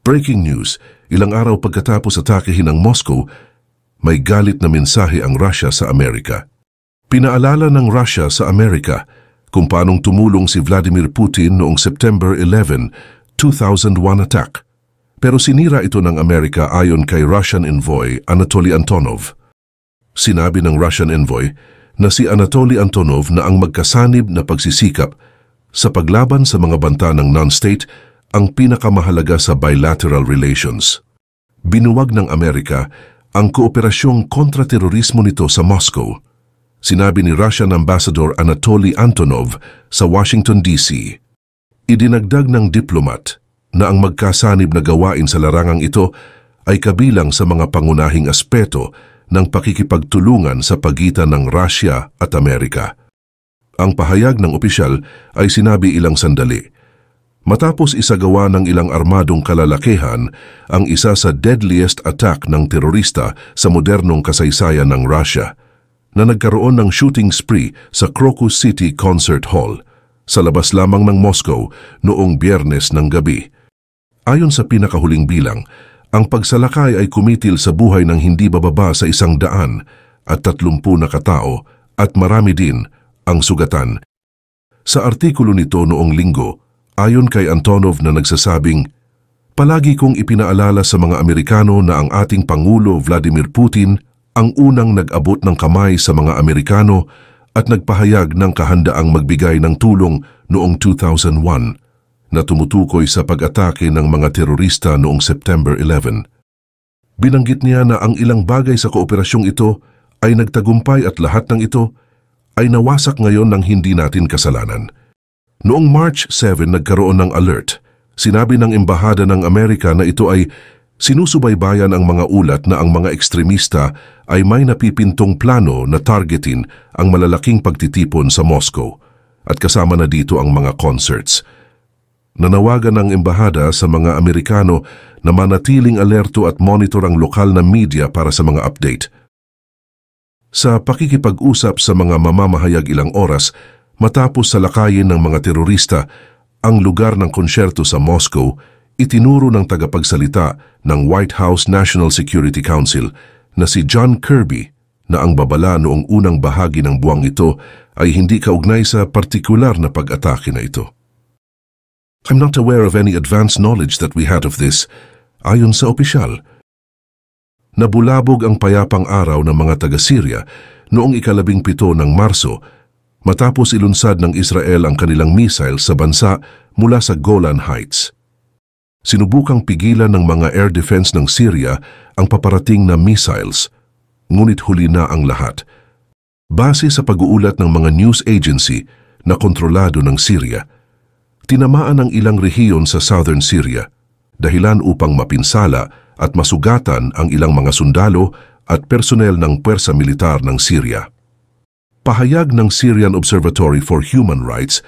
Breaking news, ilang araw pagkatapos atakehin ang Moscow, may galit na mensahe ang Russia sa Amerika. Pinaalala ng Russia sa Amerika kung paanong tumulong si Vladimir Putin noong September 11, 2001 attack. Pero sinira ito ng Amerika ayon kay Russian envoy Anatoly Antonov. Sinabi ng Russian envoy na si Anatoly Antonov na ang magkasanib na pagsisikap sa paglaban sa mga banta ng non-state ang pinakamahalaga sa bilateral relations. Binuwag ng Amerika ang kooperasyong kontraterorismo nito sa Moscow. Sinabi ni Russian Ambassador Anatoly Antonov sa Washington D.C. Idinagdag ng diplomat na ang magkasanib na gawain sa larangang ito ay kabilang sa mga pangunahing aspeto ng pakikipagtulungan sa pagitan ng Russia at Amerika. Ang pahayag ng opisyal ay sinabi ilang sandali Matapos isagawa ng ilang armadong kalalakihan ang isa sa deadliest attack ng terorista sa modernong kasaysayan ng Russia na nagkaroon ng shooting spree sa Crocus City Concert Hall sa labas lamang ng Moscow noong biyernes ng gabi. Ayon sa pinakahuling bilang, ang pagsalakay ay kumitil sa buhay ng hindi bababa sa isang daan at tatlumpu na katao at marami din ang sugatan. Sa artikulo nito noong linggo, ayon kay Antonov na nagsasabing, Palagi kong ipinaalala sa mga Amerikano na ang ating Pangulo Vladimir Putin ang unang nag-abot ng kamay sa mga Amerikano at nagpahayag ng kahandaang magbigay ng tulong noong 2001 na tumutukoy sa pag-atake ng mga terorista noong September 11. Binanggit niya na ang ilang bagay sa kooperasyong ito ay nagtagumpay at lahat ng ito ay nawasak ngayon ng hindi natin kasalanan. Noong March 7 nagkaroon ng alert, sinabi ng Embahada ng Amerika na ito ay sinusubaybayan ang mga ulat na ang mga ekstremista ay may napipintong plano na targetin ang malalaking pagtitipon sa Moscow at kasama na dito ang mga concerts. Nanawagan ng embahada sa mga Amerikano na manatiling alerto at monitor ang lokal na media para sa mga update. Sa pakikipag-usap sa mga mamamahayag ilang oras, Matapos salakayin ng mga terorista ang lugar ng konsyerto sa Moscow, itinuro ng tagapagsalita ng White House National Security Council na si John Kirby na ang babala noong unang bahagi ng buwang ito ay hindi kaugnay sa partikular na pag-atake na ito. I'm not aware of any advance knowledge that we had of this, ayon sa opisyal. Nabulabog ang payapang araw ng mga taga-Syria noong ikalabing pito ng Marso matapos ilunsad ng Israel ang kanilang missile sa bansa mula sa Golan Heights. Sinubukang pigilan ng mga air defense ng Syria ang paparating na missiles, ngunit huli na ang lahat. Base sa pag-uulat ng mga news agency na kontrolado ng Syria, tinamaan ang ilang rehiyon sa southern Syria, dahilan upang mapinsala at masugatan ang ilang mga sundalo at personel ng pwersa militar ng Syria pahayag ng Syrian Observatory for Human Rights,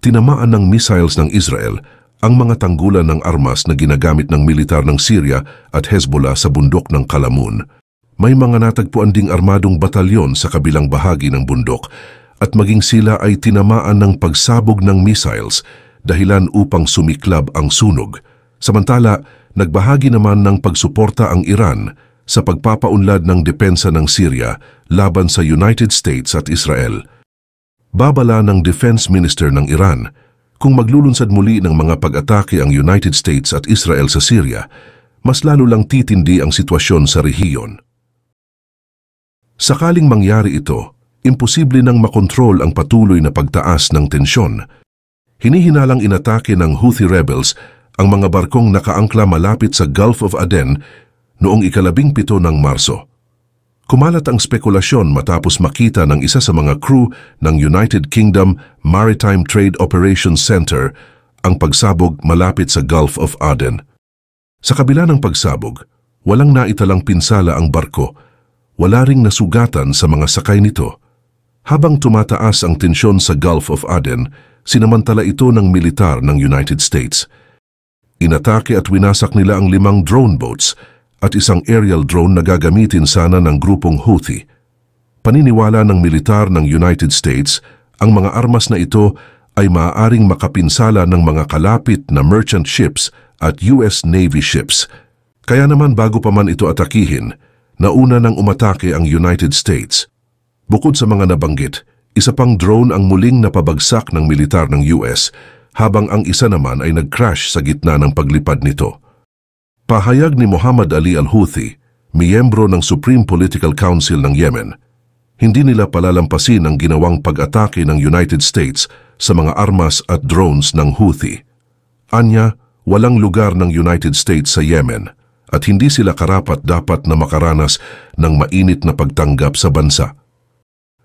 tinamaan ng missiles ng Israel ang mga tanggulan ng armas na ginagamit ng militar ng Syria at Hezbollah sa bundok ng Kalamun. May mga natagpuan ding armadong batalyon sa kabilang bahagi ng bundok at maging sila ay tinamaan ng pagsabog ng missiles dahilan upang sumiklab ang sunog. Samantala, nagbahagi naman ng pagsuporta ang Iran sa pagpapaunlad ng depensa ng Syria laban sa United States at Israel. Babala ng Defense Minister ng Iran kung maglulunsad muli ng mga pag-atake ang United States at Israel sa Syria, mas lalo lang titindi ang sitwasyon sa rehiyon. Sakaling mangyari ito, imposible nang makontrol ang patuloy na pagtaas ng tensyon. Hinihinalang inatake ng Houthi rebels ang mga barkong nakaangkla malapit sa Gulf of Aden noong ikalabing pito ng Marso. Kumalat ang spekulasyon matapos makita ng isa sa mga crew ng United Kingdom Maritime Trade Operations Center ang pagsabog malapit sa Gulf of Aden. Sa kabila ng pagsabog, walang naitalang pinsala ang barko, wala ring nasugatan sa mga sakay nito. Habang tumataas ang tensyon sa Gulf of Aden, sinamantala ito ng militar ng United States. Inatake at winasak nila ang limang drone boats at isang aerial drone na gagamitin sana ng grupong Houthi. Paniniwala ng militar ng United States, ang mga armas na ito ay maaaring makapinsala ng mga kalapit na merchant ships at US Navy ships. Kaya naman bago pa man ito atakihin, nauna nang umatake ang United States. Bukod sa mga nabanggit, isa pang drone ang muling napabagsak ng militar ng US habang ang isa naman ay nag-crash sa gitna ng paglipad nito. Pahayag ni Muhammad Ali al-Houthi, miyembro ng Supreme Political Council ng Yemen, hindi nila palalampasin ang ginawang pag-atake ng United States sa mga armas at drones ng Houthi. Anya, walang lugar ng United States sa Yemen at hindi sila karapat dapat na makaranas ng mainit na pagtanggap sa bansa.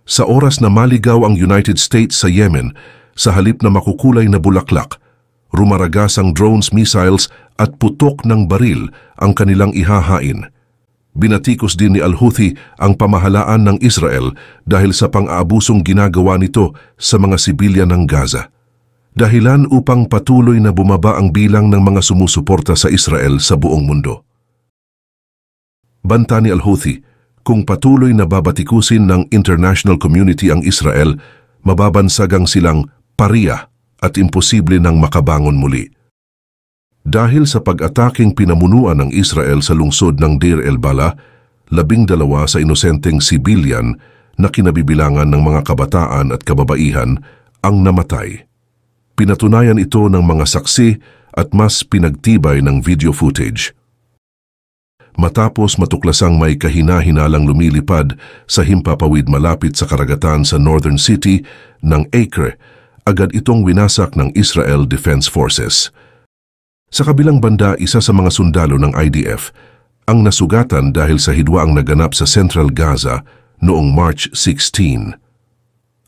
Sa oras na maligaw ang United States sa Yemen, sa halip na makukulay na bulaklak, rumaragas ang drones missiles at putok ng baril ang kanilang ihahain. Binatikos din ni Al-Houthi ang pamahalaan ng Israel dahil sa pang-aabusong ginagawa nito sa mga sibilyan ng Gaza. Dahilan upang patuloy na bumaba ang bilang ng mga sumusuporta sa Israel sa buong mundo. Banta ni Al-Houthi, kung patuloy na babatikusin ng international community ang Israel, mababansagang silang pariya at imposible nang makabangon muli dahil sa pag-ataking pinamunuan ng Israel sa lungsod ng Deir el-Bala, labing dalawa sa inosenteng sibilyan na kinabibilangan ng mga kabataan at kababaihan ang namatay. Pinatunayan ito ng mga saksi at mas pinagtibay ng video footage. Matapos matuklasang may kahina-hinalang lumilipad sa himpapawid malapit sa karagatan sa northern city ng Acre, agad itong winasak ng Israel Defense Forces – sa kabilang banda, isa sa mga sundalo ng IDF ang nasugatan dahil sa hidwaang naganap sa Central Gaza noong March 16.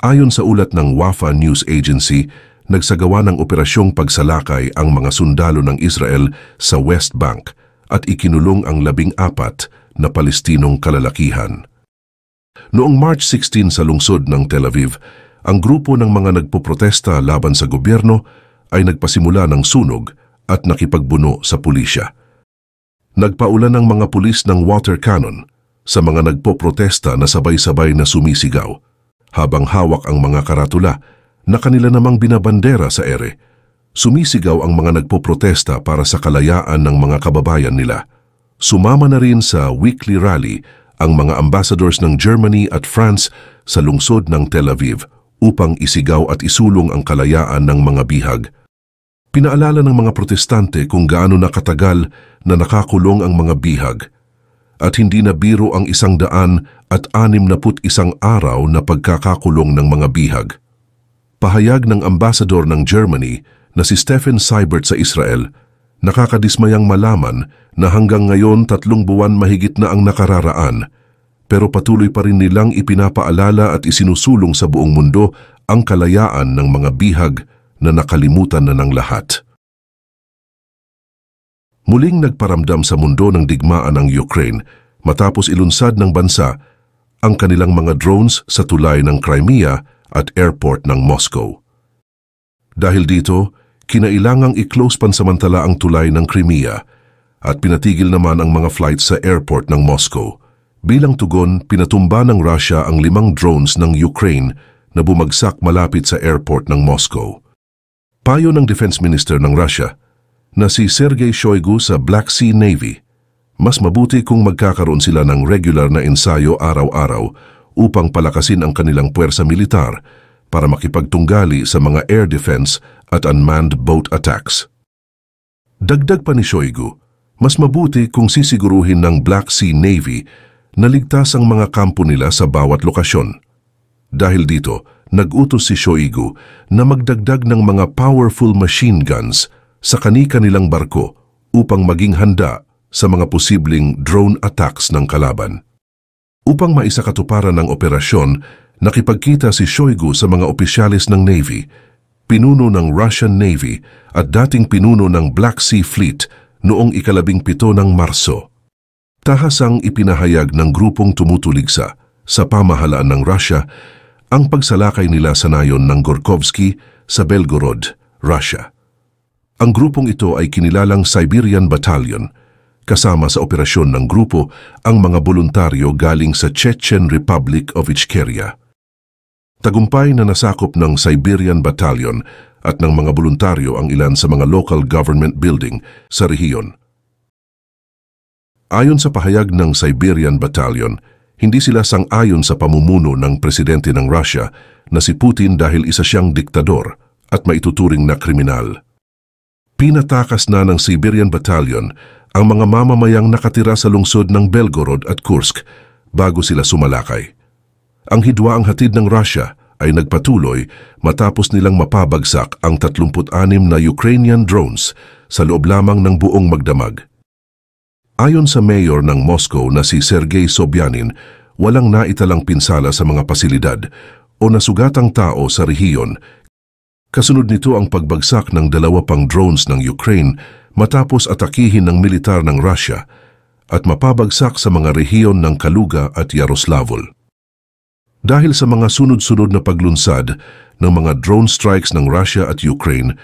Ayon sa ulat ng Wafa News Agency, nagsagawa ng operasyong pagsalakay ang mga sundalo ng Israel sa West Bank at ikinulong ang labing apat na Palestinong kalalakihan. Noong March 16 sa lungsod ng Tel Aviv, ang grupo ng mga nagpoprotesta laban sa gobyerno ay nagpasimula ng sunog at nakipagbuno sa pulisya. Nagpaulan ang mga pulis ng water cannon sa mga nagpoprotesta na sabay-sabay na sumisigaw habang hawak ang mga karatula na kanila namang binabandera sa ere. Sumisigaw ang mga nagpoprotesta para sa kalayaan ng mga kababayan nila. Sumama na rin sa weekly rally ang mga ambassadors ng Germany at France sa lungsod ng Tel Aviv upang isigaw at isulong ang kalayaan ng mga bihag Pinaalala ng mga protestante kung gaano nakatagal na nakakulong ang mga bihag at hindi na biro ang isang daan at anim naput isang araw na pagkakakulong ng mga bihag. Pahayag ng ambasador ng Germany na si Stephen Seibert sa Israel, nakakadismayang malaman na hanggang ngayon tatlong buwan mahigit na ang nakararaan, pero patuloy pa rin nilang ipinapaalala at isinusulong sa buong mundo ang kalayaan ng mga bihag na nakalimutan na ng lahat. Muling nagparamdam sa mundo ng digmaan ang Ukraine matapos ilunsad ng bansa ang kanilang mga drones sa tulay ng Crimea at airport ng Moscow. Dahil dito, kinailangang i-close pansamantala ang tulay ng Crimea at pinatigil naman ang mga flights sa airport ng Moscow. Bilang tugon, pinatumba ng Russia ang limang drones ng Ukraine na bumagsak malapit sa airport ng Moscow payo ng Defense Minister ng Russia na si Sergei Shoigu sa Black Sea Navy, mas mabuti kung magkakaroon sila ng regular na ensayo araw-araw upang palakasin ang kanilang puwersa militar para makipagtunggali sa mga air defense at unmanned boat attacks. Dagdag pa ni Shoigu, mas mabuti kung sisiguruhin ng Black Sea Navy na ligtas ang mga kampo nila sa bawat lokasyon. Dahil dito, nagutos si Shoigu na magdagdag ng mga powerful machine guns sa kani-kanilang barko upang maging handa sa mga posibleng drone attacks ng kalaban. Upang maisakatuparan ng operasyon, nakipagkita si Shoigu sa mga opisyalis ng Navy, pinuno ng Russian Navy at dating pinuno ng Black Sea Fleet noong ikalabing pito ng Marso. Tahasang ipinahayag ng grupong tumutuligsa sa pamahalaan ng Russia ang pagsalakay nila sa nayon ng Gorkovsky sa Belgorod, Russia. Ang grupong ito ay kinilalang Siberian Battalion, kasama sa operasyon ng grupo ang mga voluntaryo galing sa Chechen Republic of Ichkeria. Tagumpay na nasakop ng Siberian Battalion at ng mga voluntaryo ang ilan sa mga local government building sa rehiyon. Ayon sa pahayag ng Siberian Battalion, hindi sila sang-ayon sa pamumuno ng presidente ng Russia na si Putin dahil isa siyang diktador at maituturing na kriminal. Pinatakas na ng Siberian Battalion ang mga mamamayang nakatira sa lungsod ng Belgorod at Kursk bago sila sumalakay. Ang hidwaang hatid ng Russia ay nagpatuloy matapos nilang mapabagsak ang 36 na Ukrainian drones sa loob lamang ng buong magdamag. Ayon sa mayor ng Moscow na si Sergei Sobyanin, walang naitalang pinsala sa mga pasilidad o nasugatang tao sa rehiyon. Kasunod nito ang pagbagsak ng dalawa pang drones ng Ukraine matapos atakihin ng militar ng Russia at mapabagsak sa mga rehiyon ng Kaluga at Yaroslavl. Dahil sa mga sunod-sunod na paglunsad ng mga drone strikes ng Russia at Ukraine,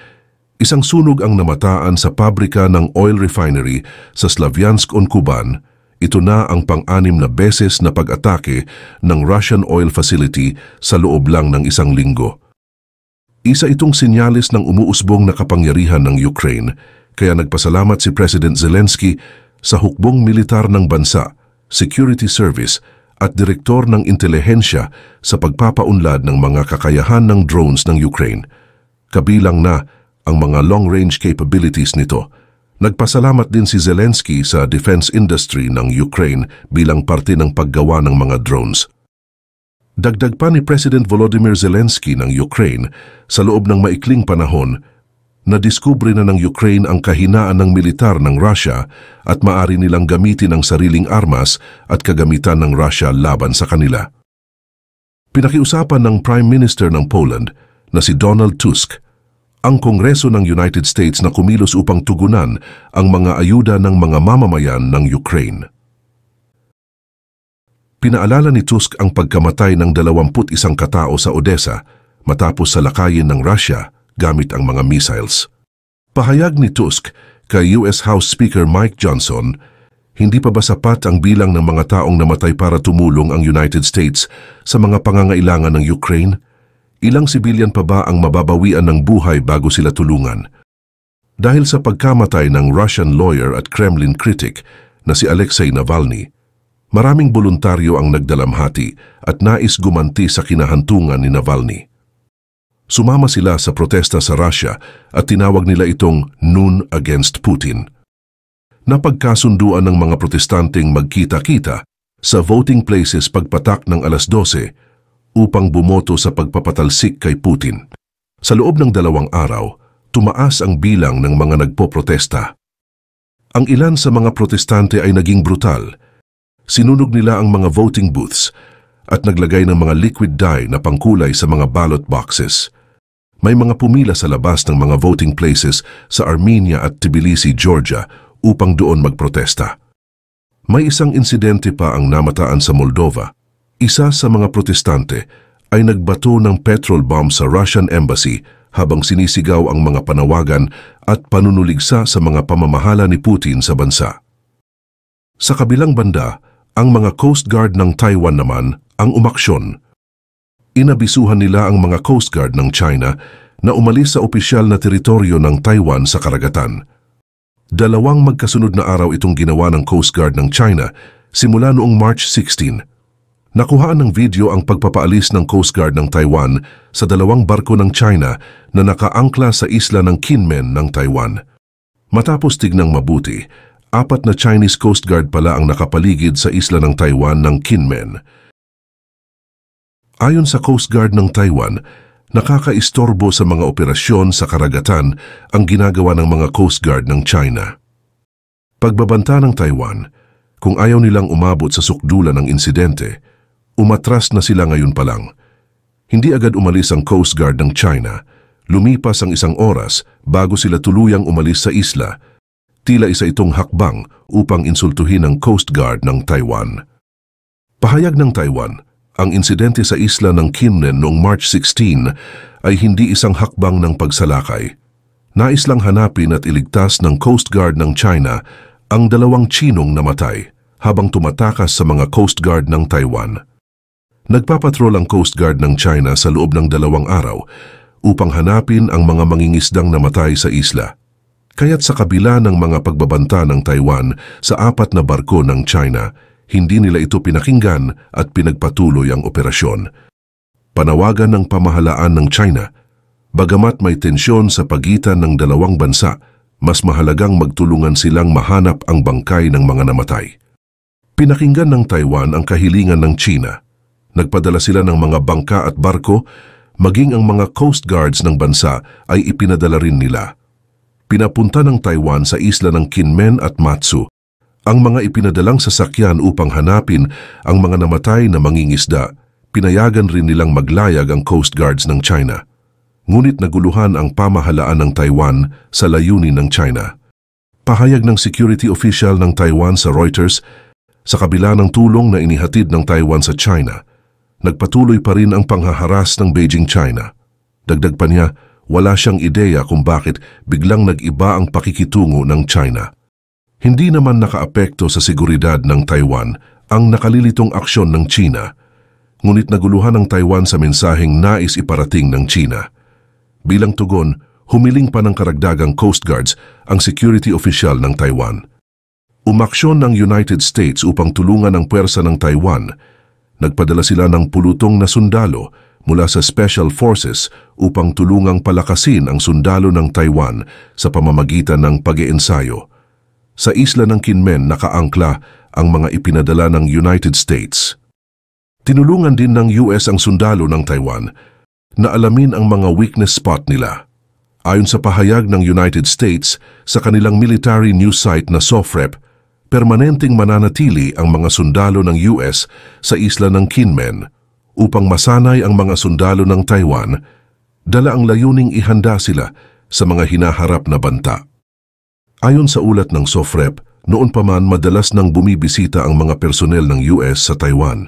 Isang sunog ang namataan sa pabrika ng oil refinery sa Slavyansk-on Kuban. Ito na ang pang-anim na beses na pag-atake ng Russian oil facility sa loob lang ng isang linggo. Isa itong sinyalis ng umuusbong na kapangyarihan ng Ukraine, kaya nagpasalamat si President Zelensky sa hukbong militar ng bansa, security service at direktor ng intelihensya sa pagpapaunlad ng mga kakayahan ng drones ng Ukraine. Kabilang na ang mga long-range capabilities nito. Nagpasalamat din si Zelensky sa defense industry ng Ukraine bilang parte ng paggawa ng mga drones. Dagdag pa ni President Volodymyr Zelensky ng Ukraine sa loob ng maikling panahon nadiskubre na ng Ukraine ang kahinaan ng militar ng Russia at maari nilang gamitin ang sariling armas at kagamitan ng Russia laban sa kanila. Pinakiusapan ng Prime Minister ng Poland na si Donald Tusk ang Kongreso ng United States na kumilos upang tugunan ang mga ayuda ng mga mamamayan ng Ukraine. Pinaalala ni Tusk ang pagkamatay ng 21 katao sa Odessa matapos salakayin ng Russia gamit ang mga missiles. Pahayag ni Tusk kay US House Speaker Mike Johnson, hindi pa ba sapat ang bilang ng mga taong namatay para tumulong ang United States sa mga pangangailangan ng Ukraine? ilang sibilyan pa ba ang mababawian ng buhay bago sila tulungan? Dahil sa pagkamatay ng Russian lawyer at Kremlin critic na si Alexei Navalny, maraming voluntaryo ang nagdalamhati at nais gumanti sa kinahantungan ni Navalny. Sumama sila sa protesta sa Russia at tinawag nila itong Noon Against Putin. Napagkasunduan ng mga protestanteng magkita-kita sa voting places pagpatak ng alas 12 upang bumoto sa pagpapatalsik kay Putin. Sa loob ng dalawang araw, tumaas ang bilang ng mga nagpoprotesta. Ang ilan sa mga protestante ay naging brutal. Sinunog nila ang mga voting booths at naglagay ng mga liquid dye na pangkulay sa mga ballot boxes. May mga pumila sa labas ng mga voting places sa Armenia at Tbilisi, Georgia upang doon magprotesta. May isang insidente pa ang namataan sa Moldova isa sa mga protestante ay nagbato ng petrol bomb sa Russian Embassy habang sinisigaw ang mga panawagan at panunuligsa sa mga pamamahala ni Putin sa bansa. Sa kabilang banda, ang mga Coast Guard ng Taiwan naman ang umaksyon. Inabisuhan nila ang mga Coast Guard ng China na umalis sa opisyal na teritoryo ng Taiwan sa karagatan. Dalawang magkasunod na araw itong ginawa ng Coast Guard ng China simula noong March 16 Nakuhaan ng video ang pagpapaalis ng Coast Guard ng Taiwan sa dalawang barko ng China na nakaangkla sa isla ng Kinmen ng Taiwan. Matapos tignang mabuti, apat na Chinese Coast Guard pala ang nakapaligid sa isla ng Taiwan ng Kinmen. Ayon sa Coast Guard ng Taiwan, nakakaistorbo sa mga operasyon sa karagatan ang ginagawa ng mga Coast Guard ng China. Pagbabanta ng Taiwan, kung ayaw nilang umabot sa sukdulan ng insidente, Umatras na sila ngayon pa lang. Hindi agad umalis ang Coast Guard ng China. Lumipas ang isang oras bago sila tuluyang umalis sa isla. Tila isa itong hakbang upang insultuhin ang Coast Guard ng Taiwan. Pahayag ng Taiwan, ang insidente sa isla ng Kinmen noong March 16 ay hindi isang hakbang ng pagsalakay. Nais lang hanapin at iligtas ng Coast Guard ng China ang dalawang Chinong namatay habang tumatakas sa mga Coast Guard ng Taiwan. Nagpapatrol ang Coast Guard ng China sa loob ng dalawang araw upang hanapin ang mga mangingisdang namatay sa isla. Kaya't sa kabila ng mga pagbabanta ng Taiwan sa apat na barko ng China, hindi nila ito pinakinggan at pinagpatuloy ang operasyon. Panawagan ng pamahalaan ng China, bagamat may tensyon sa pagitan ng dalawang bansa, mas mahalagang magtulungan silang mahanap ang bangkay ng mga namatay. Pinakinggan ng Taiwan ang kahilingan ng China Nagpadala sila ng mga bangka at barko, maging ang mga coast guards ng bansa ay ipinadala rin nila. Pinapunta ng Taiwan sa isla ng Kinmen at Matsu ang mga ipinadalang sasakyan upang hanapin ang mga namatay na mangingisda, pinayagan rin nilang maglayag ang Coast Guards ng China. Ngunit naguluhan ang pamahalaan ng Taiwan sa layunin ng China. Pahayag ng security official ng Taiwan sa Reuters, sa kabila ng tulong na inihatid ng Taiwan sa China, nagpatuloy pa rin ang panghaharas ng Beijing China. Dagdag pa niya, wala siyang ideya kung bakit biglang nag-iba ang pakikitungo ng China. Hindi naman nakaapekto sa seguridad ng Taiwan ang nakalilitong aksyon ng China, ngunit naguluhan ang Taiwan sa mensaheng nais iparating ng China. Bilang tugon, humiling pa ng karagdagang Coast Guards ang security official ng Taiwan. Umaksyon ng United States upang tulungan ang pwersa ng Taiwan nagpadala sila ng pulutong na sundalo mula sa Special Forces upang tulungang palakasin ang sundalo ng Taiwan sa pamamagitan ng pag-iensayo. Sa isla ng Kinmen nakaangkla ang mga ipinadala ng United States. Tinulungan din ng US ang sundalo ng Taiwan na alamin ang mga weakness spot nila. Ayon sa pahayag ng United States sa kanilang military news site na SOFREP, permanenteng mananatili ang mga sundalo ng US sa isla ng Kinmen upang masanay ang mga sundalo ng Taiwan, dala ang layuning ihanda sila sa mga hinaharap na banta. Ayon sa ulat ng SOFREP, noon pa man madalas nang bumibisita ang mga personel ng US sa Taiwan.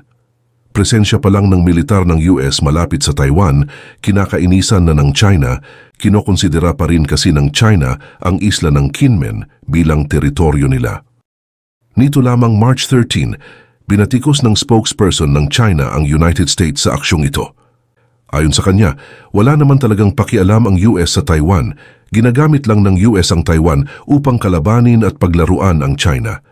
Presensya pa lang ng militar ng US malapit sa Taiwan, kinakainisan na ng China, kinokonsidera pa rin kasi ng China ang isla ng Kinmen bilang teritoryo nila. Nito lamang March 13, binatikos ng spokesperson ng China ang United States sa aksyong ito. Ayon sa kanya, wala naman talagang pakialam ang US sa Taiwan, ginagamit lang ng US ang Taiwan upang kalabanin at paglaruan ang China.